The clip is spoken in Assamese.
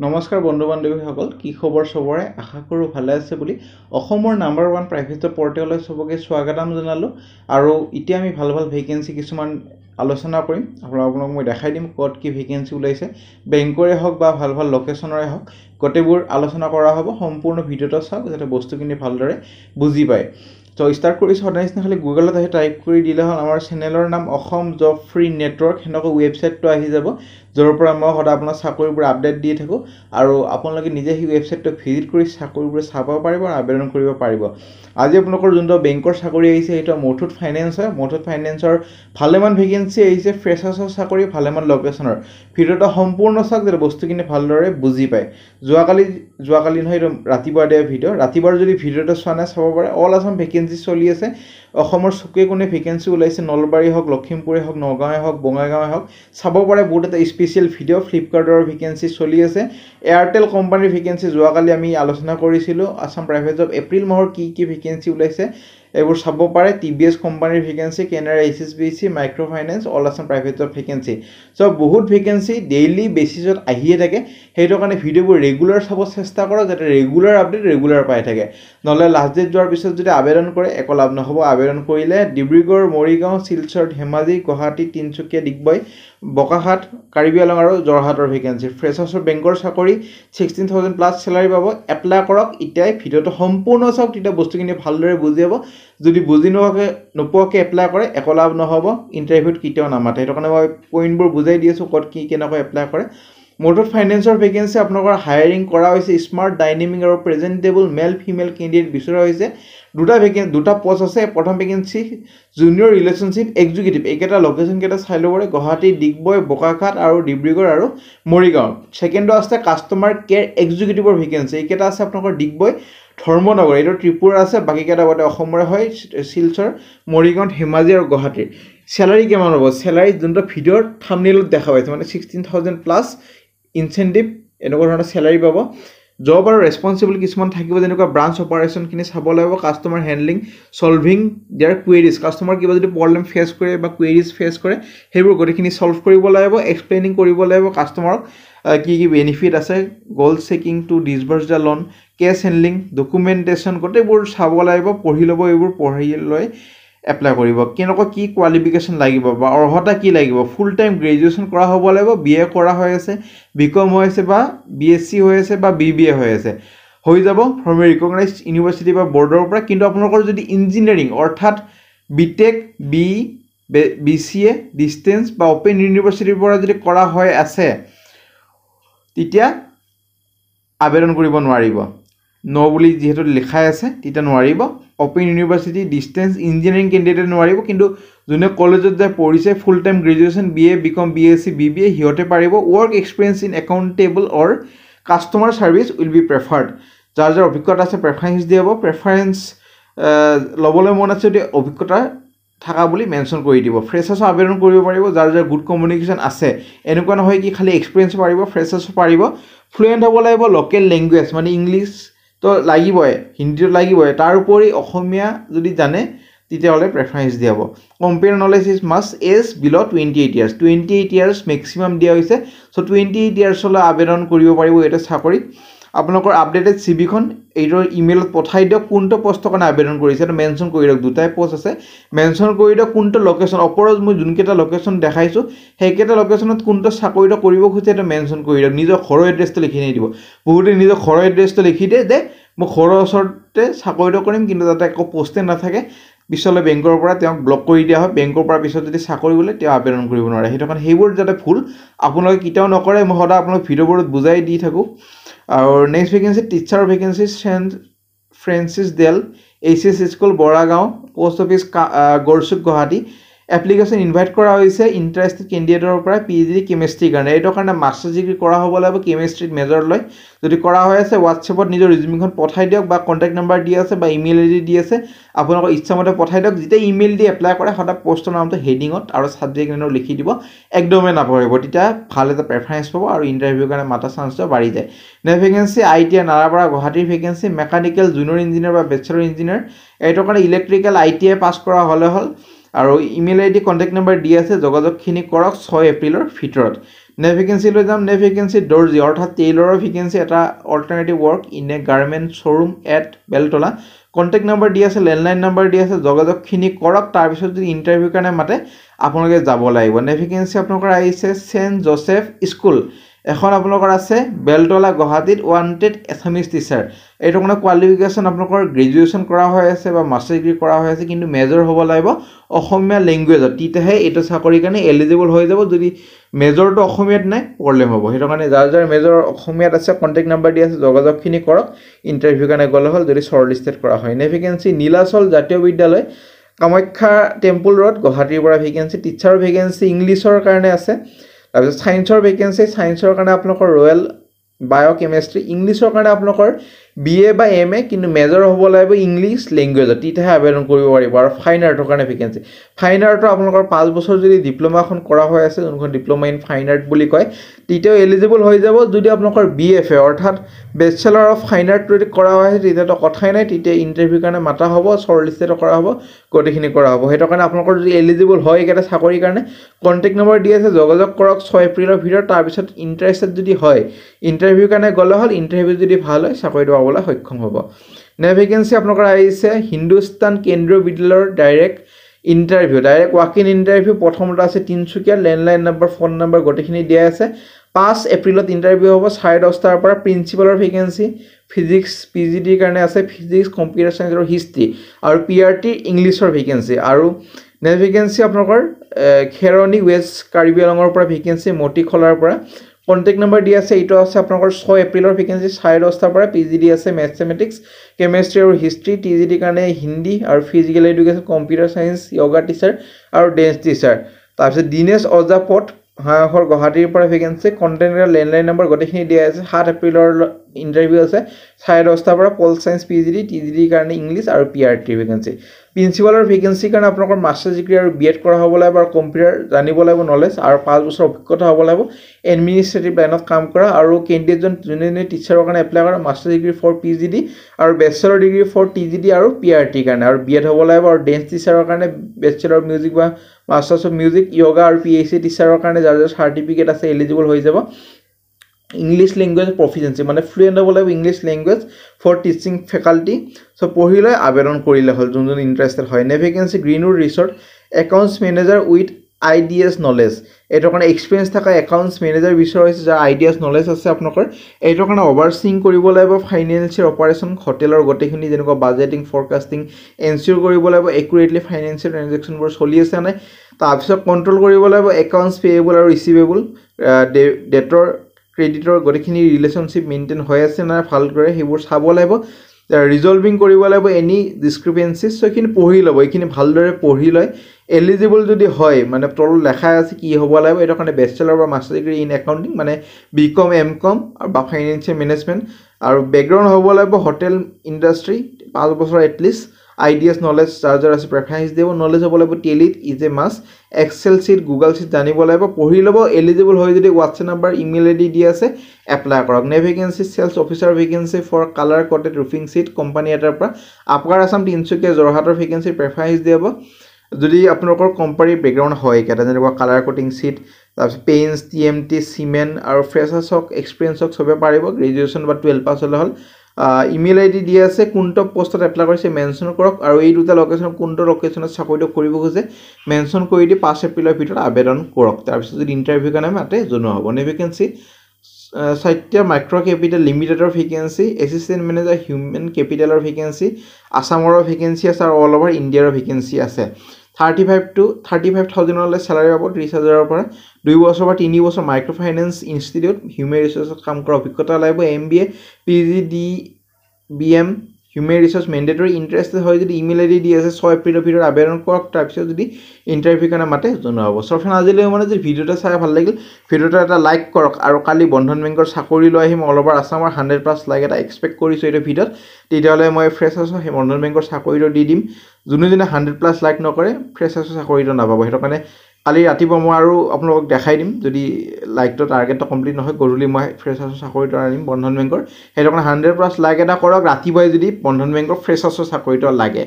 নমস্কাৰ বন্ধু বান্ধৱীসকল কি খবৰ চবৰে আশা কৰোঁ ভালে আছে বুলি অসমৰ নাম্বাৰ ওৱান প্ৰাইভেট পৰ্টেললৈ চবকে স্বাগতম জনালোঁ আৰু এতিয়া আমি ভাল ভাল ভেকেঞ্চি কিছুমান আলোচনা কৰিম আপোনাক মই দেখাই দিম ক'ত কি ভেকেঞ্চি ওলাইছে বেংকৰে হওক বা ভাল ভাল লোকেশ্যনৰে হওক গোটেইবোৰ আলোচনা কৰা হ'ব সম্পূৰ্ণ ভিডিঅ'টো চাওক যাতে বস্তুখিনি ভালদৰে বুজি পায় চ' ষ্টাৰ্ট কৰিছোঁ সদায় নিচিনা খালী গুগলত আহি টাইপ কৰি দিলে হ'ল আমাৰ চেনেলৰ নাম অসম জব ফ্ৰী নেটৱৰ্ক সেনেকুৱা ৱেবছাইটটো আহি যাব য'ৰ পৰা মই সদায় আপোনাৰ চাকৰিবোৰ আপডেট দি থাকোঁ আৰু আপোনালোকে নিজে সেই ৱেবছাইটটো ভিজিট কৰি চাকৰিবোৰ চাব পাৰিব আৰু আবেদন কৰিব পাৰিব আজি আপোনালোকৰ যোনটো বেংকৰ চাকৰি আহিছে সেইটো মুথুত ফাইনেন্স হয় মুথুত ফাইনেন্সৰ ভালেমান ভেকেঞ্চি আহিছে ফ্ৰেছাৰ্ছৰ চাকৰি ভালেমান লোকেশ্যনৰ ভিডিঅ'টো সম্পূৰ্ণ চাওক যাতে বস্তুখিনি ভালদৰে বুজি পায় যোৱাকালি যোৱাকালি নহয় এইটো ৰাতিপুৱা দিয়া ভিডিঅ' ৰাতিপুৱাৰ যদি ভিডিঅ'টো চোৱা নাই চাব পাৰে অল আছাম ভেকেঞ্চি ভেকেঞ্চি চলি আছে অসমৰ চুকে কোনে ভেকেঞ্চি ওলাইছে নলবাৰী হওক লখিমপুৰে হওক নগাঁৱে হওক বঙাইগাঁৱে হওক চাব পাৰে বহুত এটা স্পেচিয়েল ভিডিঅ' ফ্লিপকাৰ্টৰ ভেকেঞ্চি চলি আছে এয়াৰটেল কোম্পানীৰ ভেকেঞ্চি যোৱাকালি আমি আলোচনা কৰিছিলোঁ আছাম প্ৰাইভেট জব এপ্ৰিল মাহৰ কি কি ভেকেঞ্চি ওলাইছে এইবোৰ চাব পাৰে টি বি এছ কোম্পানীৰ vacancy Canara H S B C micro' finance all Assam প্ৰাইভেটৰ ভেকেঞ্চি চ' বহুত ভেকেঞ্চি ডেইলি বেচিছত আহিয়ে থাকে সেইটো কাৰণে ভিডিঅ'বোৰ ৰেগুলাৰ চাব চেষ্টা কৰক যাতে ৰেগুলাৰ আপডেট ৰেগুলাৰ পাই থাকে নহ'লে লাষ্ট ডেট যোৱাৰ পিছত যদি আবেদন কৰে একো লাভ নহ'ব আবেদন কৰিলে ডিব্ৰুগড় মৰিগাঁও শিলচৰ ধেমাজি গুৱাহাটী তিনিচুকীয়া ডিগবৈ বকাহাট কাৰ্বি আলং আৰু যোৰহাটৰ ভেকেঞ্চি ফ্ৰেছাৰ্ছৰ বেংকৰ চাকৰি ছিক্সটিন থাউজেণ্ড প্লাছ চেলাৰী পাব এপ্লাই কৰক এতিয়াই ভিডিঅ'টো সম্পূৰ্ণ চাওক তেতিয়া বস্তুখিনি ভালদৰে বুজি যাব যদি বুজি নোহোৱাকৈ নোপোৱাকৈ এপ্লাই কৰে একো লাভ নহ'ব ইণ্টাৰভিউত কেতিয়াও নামাতে সেইটো কাৰণে মই পইণ্টবোৰ বুজাই দি আছোঁ ক'ত কি কেনেকৈ এপ্লাই কৰে মুথুট ফাইনেন্সৰ ভেকেঞ্চি আপোনালোকৰ হায়াৰিং কৰা হৈছে স্মাৰ্ট ডাইনেমিং আৰু প্ৰেজেণ্টেবল মেল ফিমেল কেণ্ডিডেট বিচৰা হৈছে দুটা ভেকে দুটা পষ্ট আছে প্ৰথম ভেকেঞ্চি জুনিয়ৰ ৰিলেশ্যনশ্বিপ এক্সিকিউটিভ এইকেইটা লোকেশ্যনকেইটা চাই ল'ব পাৰে গুৱাহাটী ডিগবয় বোকাখাট আৰু ডিব্ৰুগড় আৰু মৰিগাঁও ছেকেণ্ডো আছে কাষ্টমাৰ কেয়াৰ এক্সিকিউটিভৰ ভেকেঞ্চি এইকেইটা আছে আপোনালোকৰ ডিগবয় ধৰ্মনগৰ এইটো ত্ৰিপুৰা আছে বাকীকেইটা গোটেই অসমৰে হয় শিলচৰ মৰিগাঁও ধেমাজি আৰু গুৱাহাটীৰ চেলাৰী কিমান হ'ব চেলাৰী যোনটো ভিডিঅ'ৰ থামনেলত দেখা পাইছে মানে ছিক্সটিন থাউজেণ্ড প্লাছ ইনচেণ্টিভ এনেকুৱা ধৰণৰ চেলাৰি পাব জব আৰু ৰেছপনচিবল কিছুমান থাকিব যেনেকুৱা ব্ৰাঞ্চ অপাৰেশ্যনখিনি চাব লাগিব customer handling solving their queries customer কিবা যদি প্ৰব্লেম ফেচ কৰে বা কুৱেৰিজ ফেচ কৰে সেইবোৰ গোটেইখিনি চল্ভ কৰিব লাগিব এক্সপ্লেইনিং কৰিব লাগিব কাষ্টমাৰক কি কি বেনিফিট আছে gold checking to disburse the loan case handling documentation গোটেইবোৰ চাব লাগিব পঢ়ি ল'ব এইবোৰ পঢ়ি লৈ এপ্লাই কৰিব কেনেকুৱা কি কোৱালিফিকেশ্যন লাগিব বা অৰ্হতা কি লাগিব ফুল টাইম গ্ৰেজুৱেশ্যন কৰা হ'ব লাগিব বি এ কৰা হৈ আছে বি কম হৈ আছে বা বি এছ চি হৈ আছে বা বি বি এ হৈ আছে হৈ যাব ফ্ৰম ৰিকগনাইজ ইউনিভাৰ্চিটি বা বৰ্ডৰ পৰা কিন্তু আপোনালোকৰ যদি ইঞ্জিনিয়াৰিং অৰ্থাৎ B Tech B B C A distance বা অ'পেন ইউনিভাৰ্চিটিৰ পৰা যদি কৰা হৈ আছে তেতিয়া আবেদন কৰিব নোৱাৰিব ন বুলি যিহেতু লিখাই আছে তেতিয়া নোৱাৰিব open university distance engineering candidate নোৱাৰিব কিন্তু যোনে কলেজত যায় পঢ়িছে full time graduation B A B Com B S C B B A সিহঁতে পাৰিব work experience in accountable or customer service will be preferred যাৰ যাৰ অভিজ্ঞতা আছে প্ৰেফাৰেঞ্চ দিয়াব প্ৰেফাৰেঞ্চ ল'বলৈ মন আছে যদি অভিজ্ঞতা থকা বুলি মেনশ্যন কৰি দিব ফ্ৰেছাৰ্ছৰ আবেদন কৰিব পাৰিব যাৰ যাৰ গুড কমিউনিকেশ্যন আছে এনেকুৱা নহয় কি খালী এক্সপিৰিয়েঞ্চ পাৰিব ফ্ৰেছাৰ্ছ পাৰিব ফ্লুৱেণ্ট হ'ব লাগিব লোকেল লেংগুৱেজ মানে ইংলিছ তো লাগিবই হিন্দীটো লাগিবই তাৰ উপৰি অসমীয়া যদি জানে তেতিয়াহ'লে প্ৰেফাৰেঞ্চ দিয়াব computer knowledge is must age below' twenty eight years twenty eight years maximum দিয়া হৈছে চ' টুৱেণ্টি এইট ইয়াৰ্ছলৈ আবেদন কৰিব পাৰিব এইটো চাকৰিত আপোনালোকৰ আপডেটেড চিবিখন এইটোৰ ইমেইলত পঠাই দিয়ক কোনটো প'ষ্টৰ কাৰণে আবেদন কৰিছে এইটো মেনশ্যন কৰি দিয়ক দুটাই প'ষ্ট আছে মেনশ্যন কৰি দিয়ক কোনটো লোকেশ্যন ওপৰত মই যোনকেইটা লোকেশ্যন দেখাইছোঁ সেইকেইটা লোকেশ্যনত কোনটো চাকৰিটো কৰিব খুজিছে সেইটো মেনশ্যন কৰি দিয়ক নিজৰ ঘৰৰ এড্ৰেছটো লিখি নাই দিব বহুতে নিজৰ ঘৰৰ এড্ৰেছটো লিখি দিয়ে যে মই ঘৰৰ ওচৰতে চাকৰিটো কৰিম কিন্তু তাতে একো প'ষ্টে নাথাকে পিছলৈ বেংকৰ পৰা তেওঁক ব্লক কৰি দিয়া হয় বেংকৰ পৰা পিছত যদি চাকৰি বোলে তেওঁ আবেদন কৰিব নোৱাৰে সেইটো কাৰণে সেইবোৰ যাতে ভুল আপোনালোকে কেতিয়াও নকৰে মই সদায় আপোনালোকক ভিডিঅ'বোৰত বুজাই দি থাকোঁ Our next vacancy teacher vacancy Saint Francis Dell ACS School Boragao Post Office uh, Gorsuk Guwahati application invite কৰা হৈছে ইণ্টাৰেষ্টেড কেণ্ডিডেটৰ পৰা পি এইচ ডি কেমেষ্ট্ৰিৰ কাৰণে এইটো কাৰণে মাষ্টাৰ ডিগ্ৰী কৰা হ'ব লাগিব কেমেষ্ট্ৰিত মেজৰ লৈ যদি কৰা হৈ আছে হোৱাটছএপত নিজৰ ৰিজিউমখন পঠাই দিয়ক বা কণ্টেক্ট নাম্বাৰ দি আছে বা ইমেইল আই ডি দি আছে আপোনালোকৰ ইচ্ছামতে পঠাই দিয়ক যেতিয়া ইমেইল দি এপ্লাই কৰে সদায় পষ্টৰ নামটো হেডিঙত আৰু ছাবজেক্ট নামটো লিখি দিব একদমেই নাপাহৰিব তেতিয়া ভাল এটা প্ৰেফাৰেঞ্চ পাব আৰু ইণ্টাৰভিউৰ কাৰণে মাতা চান্সটো বাঢ়ি যায় নে vacancy I T I Narapara গুৱাহাটীৰ ভেকেঞ্চি মেকানিকেল জুনিয়ৰ ইঞ্জিনিয়াৰ বা বেচেলৰ ইঞ্জিনিয়াৰ এইটো কাৰণে electrical I T I pass কৰা হ'লে হ'ল আৰু ইমেইল আইডি কণ্টেক্ট নাম্বাৰ দি আছে যোগাযোগখিনি কৰক ছয় এপ্ৰিলৰ ভিতৰত নেক্সট ভেকেঞ্চিলৈ যাম নেক্সট ভেকেঞ্চি দৰ্জী অৰ্থাৎ টেইলৰৰ ভেকেঞ্চি এটা alternative work in a garment showroom at Beltala contact number দি আছে লেণ্ডলাইন নাম্বাৰ দি আছে যোগাযোগখিনি কৰক তাৰপিছত যদি ইণ্টাৰভিউৰ কাৰণে মাতে আপোনালোকে যাব লাগিব নেক্সট ভেকেঞ্চি আপোনালোকৰ আহিছে ছেণ্ট জ'চেফ স্কুল এখন আপোনালোকৰ আছে বেলতলা গুৱাহাটীত ৱানটেড এছামিছ টিচাৰ এইটো মানে কোৱালিফিকেশ্যন আপোনালোকৰ গ্ৰেজুৱেশ্যন কৰা হৈ আছে বা মাষ্টাৰ ডিগ্ৰী কৰা হৈ আছে কিন্তু মেজৰ হ'ব লাগিব অসমীয়া লেংগুৱেজত তেতিয়াহে এইটো চাকৰিৰ কাৰণে এলিজিবল হৈ যাব যদি মেজৰটো অসমীয়াত নাই প্ৰব্লেম হ'ব সেইটো কাৰণে যাৰ যাৰ মেজৰ অসমীয়াত আছে কণ্টেক্ট নাম্বাৰ দিয়া আছে যোগাযোগখিনি কৰক ইণ্টাৰভিউ কাৰণে গ'লে হ'ল যদি শ্বৰ্ট লিষ্টেড কৰা হয় এনে ভেকেঞ্চি নীলাচল জাতীয় বিদ্যালয় কামাখ্যা টেম্পুল ৰোড গুৱাহাটীৰ পৰা ভেকেঞ্চি টিচাৰৰ ভেকেঞ্চি ইংলিছৰ কাৰণে আছে তাৰপিছত ছায়েন্সৰ ভেকেঞ্চি ছায়েন্সৰ কাৰণে আপোনালোকৰ ৰয়েল বায়' কেমেষ্ট্ৰি ইংলিছৰ কাৰণে আপোনালোকৰ বি এ বা এম এ কিন্তু মেজৰ হ'ব লাগিব ইংলিছ লেংগুৱেজত তেতিয়াহে আবেদন কৰিব পাৰিব আৰু ফাইন আৰ্টৰ কাৰণে ভেকেঞ্চি ফাইন আৰ্টৰ আপোনালোকৰ পাঁচ বছৰ যদি ডিপ্ল'মাখন কৰা হৈ আছে যোনখন ডিপ্ল'মা ইন ফাইন আৰ্ট বুলি কয় তেতিয়াও এলিজিবল হৈ যাব যদি আপোনালোকৰ বি এফ এ অৰ্থাৎ বেচেলৰ অফ ফাইন আৰ্ট যদি কৰা হৈ আছে তেতিয়াতো কথাই নাই তেতিয়া ইণ্টাৰভিউ কাৰণে মাতা হ'ব শ্বৰ্ট লিষ্টেটো কৰা হ'ব গোটেইখিনি কৰা হ'ব সেইটো কাৰণে আপোনালোকৰ যদি এলিজিবল হয় এইকেইটা চাকৰিৰ কাৰণে কণ্টেক্ট নম্বৰ দি আছে যোগাযোগ কৰক ছয় এপ্ৰিলৰ ভিতৰত তাৰপিছত ইণ্টাৰেষ্টেড যদি হয় ইণ্টাৰভিউ কাৰণে গ'লে হ'ল ইণ্টাৰভিউ যদি ভাল হয় চাকৰিটো পাবলৈ সক্ষম হ'ব নেক্সট ভেকেঞ্চি আপোনালোকৰ আহিছে হিন্দুস্তান কেন্দ্ৰীয় বিদ্যালয়ৰ direct interview direct walk in interview প্ৰথমতে আছে Tinsukia landline number phone number গোটেইখিনি দিয়াই আছে পাঁচ এপ্ৰিলত ইণ্টাৰভিউ হ'ব চাৰে দহটাৰ পৰা প্ৰিঞ্চিপালৰ ভেকেঞ্চি ফিজিক্স পি জি ডিৰ কাৰণে আছে ফিজিক্স কম্পিউটাৰ চাইন্স আৰু হিষ্ট্ৰী আৰু পি আৰ টি ইংলিছৰ ভেকেঞ্চি আৰু নেট ভেকেঞ্চি আপোনালোকৰ খেৰনি ৱেষ্ট কাৰ্বি আলঙৰ পৰা ভেকেঞ্চি মতিখলাৰ পৰা কণ্টেক্ট নম্বৰ দিয়া আছে এইটো আছে আপোনালোকৰ ছয় এপ্ৰিলৰ ভেকেঞ্চি চাৰে দহটাৰ পৰা পি জি ডি আছে মেথমেটিক্স কেমেষ্ট্ৰি আৰু হিষ্ট্ৰী টি জি ডি কাৰণে হিন্দী আৰু physical education computer science yoga teacher আৰু ডেন্স টিচাৰ তাৰপিছত দিনেশ অজাপট হাঁহৰ গুৱাহাটীৰ পৰা ভেকেঞ্চি কণ্টেক্টৰ লেণ্ডলাইন নাম্বাৰ গোটেইখিনি দিয়া আছে সাত এপ্ৰিলৰ ইণ্টাৰভিউ আছে চাৰে দহটাৰ পৰা পল science P G D T G ডিৰ কাৰণে ইংলিছ আৰু পি আৰ টিৰ ভেকেঞ্চি প্ৰিঞ্চিপালৰ ভেকেঞ্চিৰ কাৰণে আপোনালোকৰ মাষ্টাৰ ডিগ্ৰী আৰু বি এড কৰা হ'ব লাগিব আৰু কম্পিউটাৰ জানিব লাগিব নলেজ আৰু পাঁচ বছৰ অভিজ্ঞতা হ'ব লাগিব এডমিনিষ্ট্ৰেটিভ লাইনত কাম কৰা আৰু কেণ্ডিডেটজন যোনে যোনে টিচাৰৰ কাৰণে এপ্লাই কৰা master degree for P G D আৰু bachelor degree for T G D আৰু পি আৰ টিৰ কাৰণে আৰু বি এড হ'ব লাগিব আৰু ডেন্স টিচাৰৰ কাৰণে বেচেলৰ মিউজিক বা মাষ্টাৰ্ছ অফ মিউজিক য়োগা আৰু পি এইচ চি টিচাৰৰ কাৰণে যাৰ যাৰ চাৰ্টিফিকেট আছে এলিজিবল হৈ যাব ইংলিছ লেংগুৱেজ প্ৰফিচিয়েঞ্চি মানে ফ্লুৱেণ্ট হ'ব লাগিব English language for teaching faculty so' পঢ়ি লৈ আবেদন কৰিলে হ'ল যোনজন ইণ্টাৰেষ্টেড হয় নে vacancy Greenwood resort accounts manager with I D S knowledge এইটোৰ কাৰণে এক্সপিৰিয়েঞ্চ থকা একাউণ্টছ মেনেজাৰ বিচৰা হৈছে যাৰ আই ডি এছ নলেজ আছে আপোনালোকৰ এইটোৰ কাৰণে অভাৰচিং কৰিব লাগিব ফাইনেন্সিয়েল অপাৰেশ্যন হোটেলৰ গোটেইখিনি যেনেকুৱা বাজেটিং ফৰকাষ্টিং এনচিয়'ৰ কৰিব লাগিব একুৰেটলি ফাইনেন্সিয়েল ট্ৰেঞ্জেকশ্যনবোৰ চলি আছে নাই তাৰপিছত কণ্ট্ৰল কৰিব লাগিব একাউণ্টছ পেয়েবল আৰু ৰিচিভেবল ডেটৰ ক্ৰেডিটৰ গোটেইখিনি ৰিলেশ্যনশ্বিপ মেইনটেইন হৈ আছে নাই ভালদৰে সেইবোৰ চাব লাগিব ৰিজলভিং কৰিব লাগিব এনি ডিছক্ৰিপেঞ্চি চ' এইখিনি পঢ়ি ল'ব এইখিনি ভালদৰে পঢ়ি লয় এলিজিবল যদি হয় মানে তলত লেখাই আছে কি হ'ব লাগিব এইটো কাৰণে বেচেলৰ বা মাষ্টাৰ ডিগ্ৰী ইন একাউণ্টিং মানে বি কম এম কম আৰু বা ফাইনেন্সিয়েল মেনেজমেণ্ট আৰু বেকগ্ৰাউণ্ড হ'ব লাগিব হোটেল ইণ্ডাষ্ট্ৰী পাঁচ বছৰ at least I D S knowledge চাৰ্জাৰ আছে প্ৰেফাৰেঞ্চ দিব নলেজ হ'ব লাগিব টেলিট ইজ এ মাছ এক্সেল চিট গুগল চিট জানিব লাগিব পঢ়ি ল'ব এলিজিবল হৈ যদি WhatsApp number email I D দি আছে এপ্লাই কৰক নে vacancy sales officer vacancy for colour coated roofing sheet company এটাৰ পৰা আপাৰ আছাম তিনিচুকীয়া যোৰহাটৰ ভেকেঞ্চি প্ৰেফাৰেঞ্চ দিব যদি আপোনালোকৰ কোম্পানীৰ বেকগ্ৰাউণ্ড হয় এইকেইটা যেনেকুৱা কালাৰ কটিং চিট তাৰপিছত paints T M T cement আৰু ফ্ৰেছাৰ্ছ হওক এক্সপিৰিয়েঞ্চ হওক চবেই পাৰিব গ্ৰেজুৱেশ্যন বা টুৱেলভ পাছ হ'লে হ'ল ইমেইল আইডি দি আছে কোনটো পষ্টত এপ্লাই কৰিছে মেনশ্যন কৰক আৰু এই দুটা লোকেশ্যন কোনটো লোকেশ্যনত চাকৰিটো কৰিব খোজে মেনশ্যন কৰি দি পাঁচ এপ্ৰিলৰ ভিতৰত আবেদন কৰক তাৰপিছত যদি ইণ্টাৰভিউ কাৰণে মাতে জনোৱা হ'ব নে ভেকেঞ্চি চাইত্যা মাইক্ৰ' কেপিটেল লিমিটেডৰ ভেকেঞ্চি এছিষ্টেণ্ট মেনেজাৰ হিউমেন কেপিটেলৰ ভেকেঞ্চি আছামৰ ভেকেঞ্চি আছে আৰু অল অভাৰ ইণ্ডিয়াৰ ভেকেঞ্চি আছে thirty five to thirty five থাউজেণ্ডলৈ চেলাৰী পাব ত্ৰিছ হাজাৰৰ পৰা দুই বছৰ বা তিনি বছৰ মাইক্ৰ' ফাইনেন্স ইনষ্টিটিউট হিউমেন ৰিচোৰ্চত কাম কৰা অভিজ্ঞতা লাগিব M B A P G D B M human research mandatory interested হয় যদি ইমেইল আই ডি দি আছে ছয় এপ্ৰিলৰ ভিতৰত আবেদন কৰক তাৰপিছত যদি ইণ্টাৰভিউৰ কাৰণে মাতে জনাব চবফেন আজিলৈ মানে যদি ভিডিঅ'টো চাই ভাল লাগিল ভিডিঅ'টো এটা লাইক কৰক আৰু কালি বন্ধন বেংকৰ চাকৰি লৈ আহিম অল অভাৰ আছামৰ হাণ্ড্ৰেড প্লাছ লাইক এটা এক্সপেক্ট কৰিছোঁ এইটো ভিডিঅ'ত তেতিয়াহ'লে মই ফ্ৰেছ আছোঁ সেই বন্ধন বেংকৰ চাকৰিটো দি দিম যোনে যোনে হাণ্ড্ৰেড প্লাছ লাইক নকৰে ফ্ৰেছ আছোঁ চাকৰিটো নাপাব সেইটো কাৰণে কালি ৰাতিপুৱা মই আৰু আপোনালোকক দেখাই দিম যদি লাইকটো টাৰ্গেটটো কমপ্লিট নহয় গধূলি মই ফ্ৰেছাৰ্ছৰ চাকৰিটো আনিম বন্ধন বেংকৰ সেইটো কাৰণে হাণ্ড্ৰেড প্লাছ লাইক এটা কৰক ৰাতিপুৱাই যদি বন্ধন বেংকৰ ফ্ৰেছাৰ্ছৰ চাকৰিটো লাগে